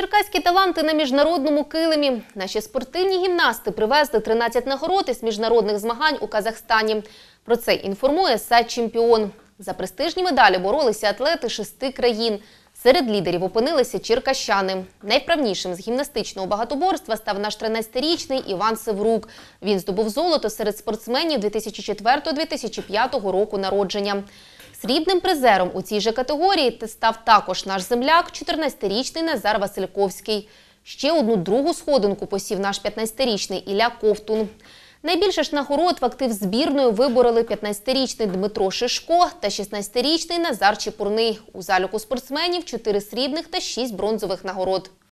Черкаські таланти на міжнародному килимі. Наші спортивні гімнасти привезли 13 нагород із міжнародних змагань у Казахстані. Про це інформує сайт Чемпіон. За престижні медалі боролися атлети шести країн. Серед лідерів опинилися черкащани. Найвправнішим з гімнастичного багатоборства став наш 13-річний Іван Севрук. Він здобув золото серед спортсменів 2004-2005 року народження. Срібним призером у цій же категорії став також наш земляк, 14-річний Назар Васильковський. Ще одну другу сходинку посів наш 15-річний Ілля Ковтун. Найбільше ж нагород в актив збірної вибороли 15-річний Дмитро Шишко та 16-річний Назар Чепурний. У заліку спортсменів 4 срібних та 6 бронзових нагород.